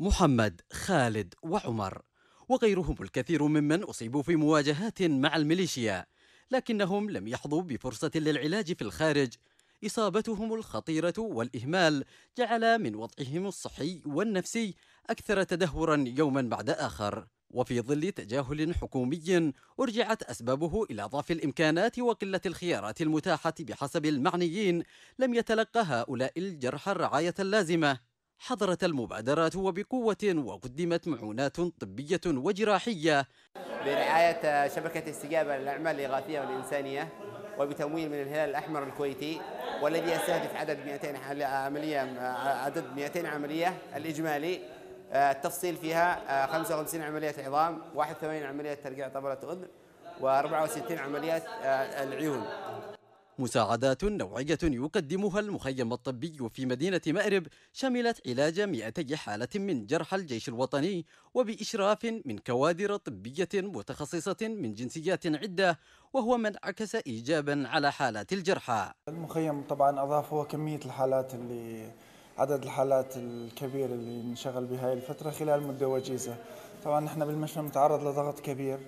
محمد خالد وعمر وغيرهم الكثير ممن أصيبوا في مواجهات مع الميليشيا لكنهم لم يحظوا بفرصة للعلاج في الخارج إصابتهم الخطيرة والإهمال جعل من وضعهم الصحي والنفسي أكثر تدهورا يوما بعد آخر وفي ظل تجاهل حكومي أرجعت أسبابه إلى ضعف الإمكانات وقلة الخيارات المتاحة بحسب المعنيين لم يتلقى هؤلاء الجرحى الرعاية اللازمة حضرت المبادرات وبقوة وقدمت معونات طبية وجراحية برعاية شبكة استجابة للأعمال الإغاثية والإنسانية وبتمويل من الهلال الأحمر الكويتي والذي يستهدف عدد 200 عملية عدد 200 عملية الإجمالي آه، التفصيل فيها 55 آه، عملية عظام 81 عملية ترقيع طبلة أذن و64 عمليات آه، العيون مساعدات نوعية يقدمها المخيم الطبي في مدينة مأرب شملت علاج 200 حالة من جرحى الجيش الوطني وبإشراف من كوادر طبية متخصصة من جنسيات عدة وهو ما انعكس إيجابا على حالات الجرحى المخيم طبعا أضاف هو كمية الحالات اللي عدد الحالات الكبير اللي انشغل بهاي الفترة خلال مدة وجيزة طبعا نحن بالمشفى متعرض لضغط كبير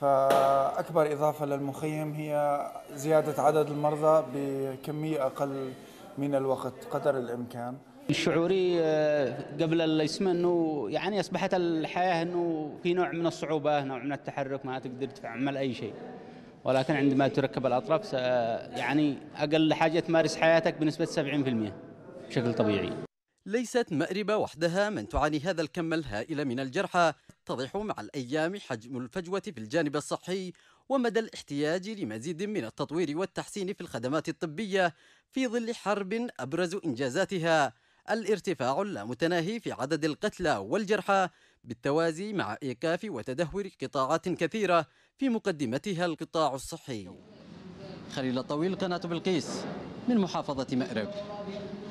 فأكبر إضافة للمخيم هي زيادة عدد المرضى بكمية أقل من الوقت قدر الإمكان شعوري آه، قبل الاسم انه يعني اصبحت الحياه انه في نوع من الصعوبه نوع من التحرك ما تقدر تعمل اي شيء ولكن عندما تركب الاطراف يعني اقل حاجه تمارس حياتك بنسبه 70% بشكل طبيعي ليست مأربة وحدها من تعاني هذا الكم الهائل من الجرحى يتضح مع الأيام حجم الفجوة في الجانب الصحي ومدى الاحتياج لمزيد من التطوير والتحسين في الخدمات الطبية في ظل حرب أبرز إنجازاتها الارتفاع اللامتناهي في عدد القتلى والجرحى بالتوازي مع إيقاف وتدهور قطاعات كثيرة في مقدمتها القطاع الصحي خليل الطويل قناة بلقيس من محافظة مأرب